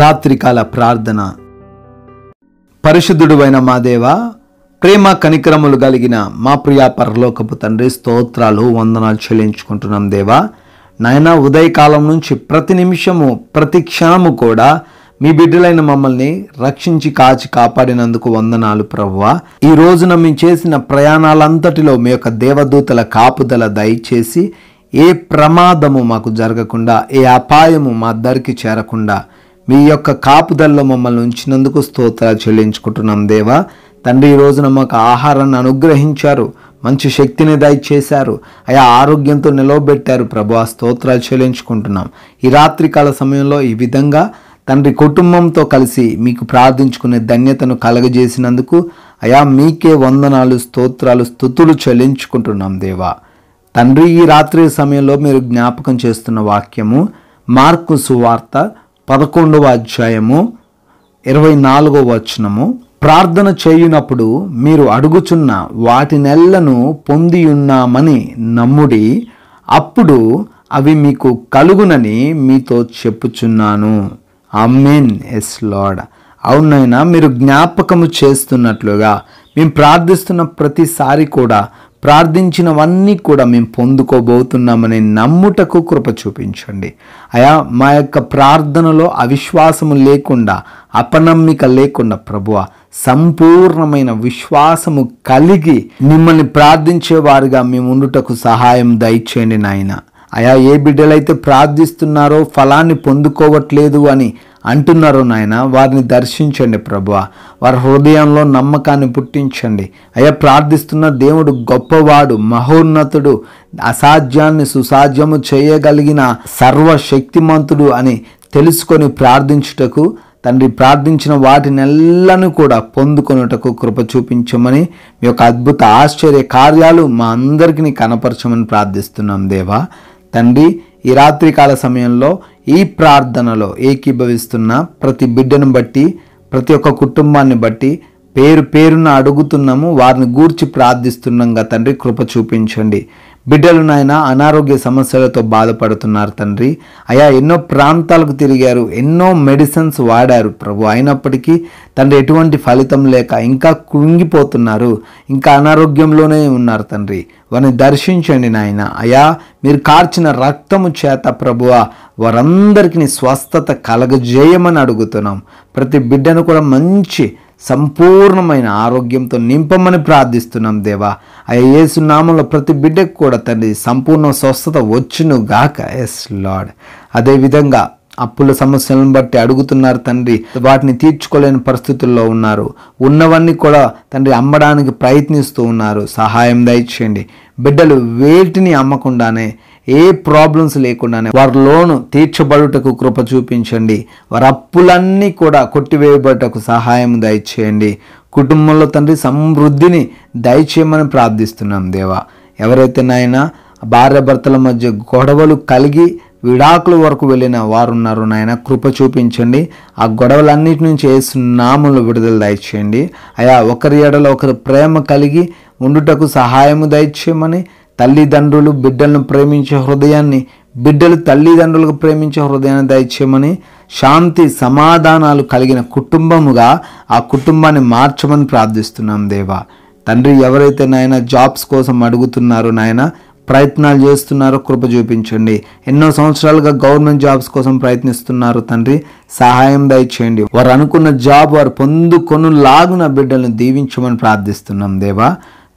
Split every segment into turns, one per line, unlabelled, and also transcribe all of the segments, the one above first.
రాత్రికాల ప్రార్థన పరిశుద్ధుడు అయిన మా దేవ ప్రేమ కనికరములు కలిగిన మా ప్రియా పరలోకపు తండ్రి స్తోత్రాలు వందనాలు చెల్లించుకుంటున్నాం దేవా నాయన ఉదయకాలం నుంచి ప్రతి నిమిషము ప్రతి క్షణము కూడా మీ బిడ్డలైన మమ్మల్ని రక్షించి కాచి కాపాడినందుకు వందనాలు ప్రవ్వా ఈ రోజున మేము చేసిన ప్రయాణాలంతటిలో మీ యొక్క దేవదూతల కాపుదల దయచేసి ఏ ప్రమాదము మాకు జరగకుండా ఏ అపాయము మా దరికి చేరకుండా మీ యొక్క కాపుదల్లో మమ్మల్ని ఉంచినందుకు స్తోత్రాలు చెల్లించుకుంటున్నాం దేవా తండ్రి ఈ రోజున మాకు ఆహారాన్ని అనుగ్రహించారు మంచి శక్తిని దయచేశారు అయా ఆరోగ్యంతో నిలవబెట్టారు ప్రభు ఆ స్తోత్రాలు చెల్లించుకుంటున్నాం ఈ రాత్రికాల సమయంలో ఈ విధంగా తండ్రి కుటుంబంతో కలిసి మీకు ప్రార్థించుకునే ధన్యతను కలగజేసినందుకు అయా మీకే వందనాలు స్తోత్రాలు స్థుతులు చెల్లించుకుంటున్నాం దేవా తండ్రి ఈ రాత్రి సమయంలో మీరు జ్ఞాపకం చేస్తున్న వాక్యము మార్కు సువార్త పదకొండవ అధ్యాయము ఇరవై నాలుగవ వచనము ప్రార్థన చేయునప్పుడు మీరు అడుగుచున్న వాటినెల్లను పొంది ఉన్నామని నమ్ముడి అప్పుడు అవి మీకు కలుగునని మీతో చెప్పుచున్నాను అమ్మేన్ ఎస్ లాడ్ అవునైనా మీరు జ్ఞాపకము చేస్తున్నట్లుగా మేము ప్రార్థిస్తున్న ప్రతిసారి కూడా ప్రార్థించినవన్నీ కూడా మేము పొందుకోబోతున్నామని నమ్ముటకు కృప చూపించండి అయా మా యొక్క ప్రార్థనలో అవిశ్వాసము లేకుండా అపనమ్మిక లేకుండా ప్రభువ సంపూర్ణమైన విశ్వాసము కలిగి మిమ్మల్ని ప్రార్థించేవారుగా మేము ఉండుటకు సహాయం దయచేయండి నాయన అయా ఏ బిడ్డలైతే ప్రార్థిస్తున్నారో ఫలాన్ని పొందుకోవట్లేదు అని అంటున్నారు నాయన వారిని దర్శించండి ప్రభు వారి హృదయంలో నమ్మకాన్ని పుట్టించండి అయ్యా ప్రార్థిస్తున్న దేవుడు గొప్పవాడు మహోన్నతుడు అసాధ్యాన్ని సుసాధ్యము చేయగలిగిన సర్వశక్తిమంతుడు అని తెలుసుకొని ప్రార్థించుటకు తండ్రి ప్రార్థించిన వాటినెల్లను కూడా పొందుకొనుటకు కృప చూపించమని మీ యొక్క అద్భుత ఆశ్చర్య కార్యాలు మా అందరికీ కనపరచమని ప్రార్థిస్తున్నాం దేవా తండ్రి ఈ రాత్రికాల సమయంలో ఈ ప్రార్థనలో ఏకీభవిస్తున్న ప్రతి బిడ్డను బట్టి ప్రతి ఒక్క కుటుంబాన్ని బట్టి పేరు పేరున అడుగుతున్నాము వారిని గూర్చి ప్రార్థిస్తున్నాం తండ్రి కృప చూపించండి బిడ్డలు నాయన అనారోగ్య సమస్యలతో బాధపడుతున్నారు తండ్రి అయా ఎన్నో ప్రాంతాలకు తిరిగారు ఎన్నో మెడిసిన్స్ వాడారు ప్రభు అయినప్పటికీ తండ్రి ఎటువంటి ఫలితం లేక ఇంకా కుంగిపోతున్నారు ఇంకా అనారోగ్యంలోనే ఉన్నారు తండ్రి వారిని దర్శించండి నాయన అయా మీరు కార్చిన రక్తము చేత ప్రభువ వారందరికీ స్వస్థత కలగజేయమని అడుగుతున్నాం ప్రతి బిడ్డను కూడా మంచి సంపూర్ణమైన ఆరోగ్యంతో నింపమని ప్రార్థిస్తున్నాం దేవా అయ్యా ఏసునామంలో ప్రతి బిడ్డకు కూడా తండ్రి సంపూర్ణ స్వస్థత వచ్చును గాక ఎస్ లాడ్ అదేవిధంగా అప్పుల సమస్యలను బట్టి అడుగుతున్నారు తండ్రి వాటిని తీర్చుకోలేని పరిస్థితుల్లో ఉన్నారు ఉన్నవన్నీ కూడా తండ్రి అమ్మడానికి ప్రయత్నిస్తూ ఉన్నారు సహాయం దయచేయండి బిడ్డలు వేటిని అమ్మకుండానే ఏ ప్రాబ్లమ్స్ లేకుండానే వారి లోను తీర్చబడుటకు కృప చూపించండి వారి అప్పులన్నీ కూడా కొట్టివేయబడటకు సహాయం దయచేయండి కుటుంబంలో తండ్రి సమృద్ధిని దయచేయమని ప్రార్థిస్తున్నాం దేవా ఎవరైతే నాయన భర్తల మధ్య గొడవలు కలిగి విడాకుల వరకు వెళ్ళిన వారు ఉన్నారు నాయన కృప చూపించండి ఆ గొడవలన్నిటి నుంచి వేసు నాములు విడుదల దయచేయండి అయా ఒకరి ఎడలో ఒకరి ప్రేమ కలిగి ఉండుటకు సహాయము దయచేయమని తల్లిదండ్రులు బిడ్డలను ప్రేమించే హృదయాన్ని బిడ్డలు తల్లిదండ్రులకు ప్రేమించే హృదయాన్ని దయచేయమని శాంతి సమాధానాలు కలిగిన కుటుంబముగా ఆ కుటుంబాన్ని మార్చమని ప్రార్థిస్తున్నాం దేవా తండ్రి ఎవరైతే నాయన జాబ్స్ కోసం అడుగుతున్నారో నాయన ప్రయత్నాలు చేస్తున్నారో కృప చూపించండి ఎన్నో సంవత్సరాలుగా గవర్నమెంట్ జాబ్స్ కోసం ప్రయత్నిస్తున్నారు తండ్రి సహాయం దయచేయండి వారు అనుకున్న జాబ్ వారు పొందుకొను లాగున బిడ్డలను దీవించమని ప్రార్థిస్తున్నాం దేవా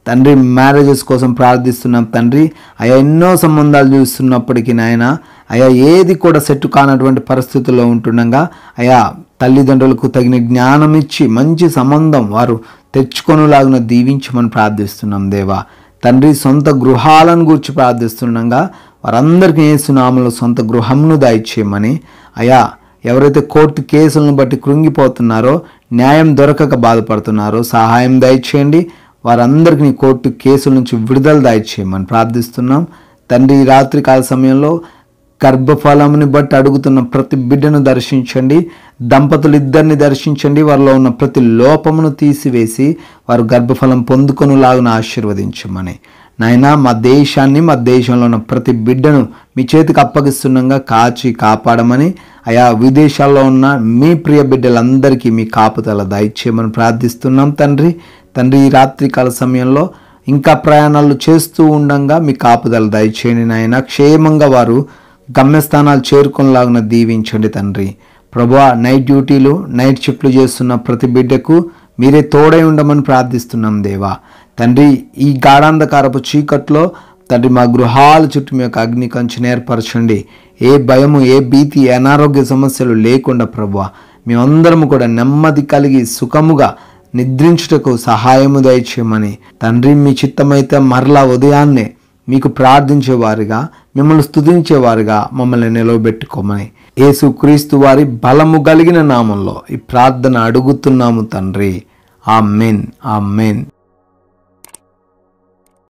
తండ్రి మ్యారేజెస్ కోసం ప్రార్థిస్తున్నాం తండ్రి అయా ఎన్నో సంబంధాలు చూస్తున్నప్పటికీ నాయన అయా ఏది కూడా సెట్ కానటువంటి పరిస్థితుల్లో ఉంటుండగా అయా తల్లిదండ్రులకు తగిన జ్ఞానం ఇచ్చి మంచి సంబంధం వారు తెచ్చుకొనులాగున దీవించమని ప్రార్థిస్తున్నాం దేవా తండ్రి సొంత గృహాలను గురించి ప్రార్థిస్తుండగా వారందరికీ ఏసునామలు సొంత గృహంను దాయిచ్చేయమని అయా ఎవరైతే కోర్టు కేసులను బట్టి కృంగిపోతున్నారో న్యాయం దొరకక బాధపడుతున్నారో సహాయం దయచేయండి వారందరికీ కోర్టు కేసుల నుంచి విడుదల దాయిచ్చేయమని ప్రార్థిస్తున్నాం తండ్రి రాత్రి కాల సమయంలో గర్భఫలముని బట్టి అడుగుతున్న ప్రతి బిడ్డను దర్శించండి దంపతులు ఇద్దరిని దర్శించండి వారిలో ఉన్న ప్రతి లోపమును తీసివేసి వారు గర్భఫలం పొందుకొనులాగున ఆశీర్వదించమని నాయన మా దేశాన్ని మా దేశంలో ఉన్న ప్రతి బిడ్డను మీ చేతికి అప్పగిస్తున్నాగా కాచి కాపాడమని అయా విదేశాల్లో ఉన్న మీ ప్రియ బిడ్డలందరికీ మీ కాపుదల దయచేయమని ప్రార్థిస్తున్నాం తండ్రి తండ్రి ఈ రాత్రికాల సమయంలో ఇంకా ప్రయాణాలు చేస్తూ ఉండంగా మీ కాపుదలు దయచేయండి నాయన క్షేమంగా వారు గమ్యస్థానాలు చేరుకునేలాగా దీవించండి తండ్రి ప్రభు నైట్ డ్యూటీలు నైట్ షిఫ్ట్లు చేస్తున్న ప్రతి బిడ్డకు మీరే తోడై ఉండమని ప్రార్థిస్తున్నాం దేవా తండ్రి ఈ గాఢాంధకారపు చీకట్లో తండ్రి మా గృహాల చుట్టూ మీ యొక్క అగ్ని కంచెను ఏర్పరచండి ఏ భయము ఏ భీతి అనారోగ్య సమస్యలు లేకుండా ప్రభు మేమందరము కూడా నెమ్మది కలిగి సుఖముగా నిద్రించుటకు సహాయము దయచేయమని తండ్రి మీ చిత్తమైతే మరలా ఉదయాన్నే మీకు ప్రార్థించేవారుగా మిమ్మల్ని వారిగా మమ్మల్ని నిలవబెట్టుకోమని యేసు క్రీస్తు వారి బలము కలిగిన నామంలో ఈ ప్రార్థన అడుగుతున్నాము తండ్రి ఆ మెన్ ఆ మెన్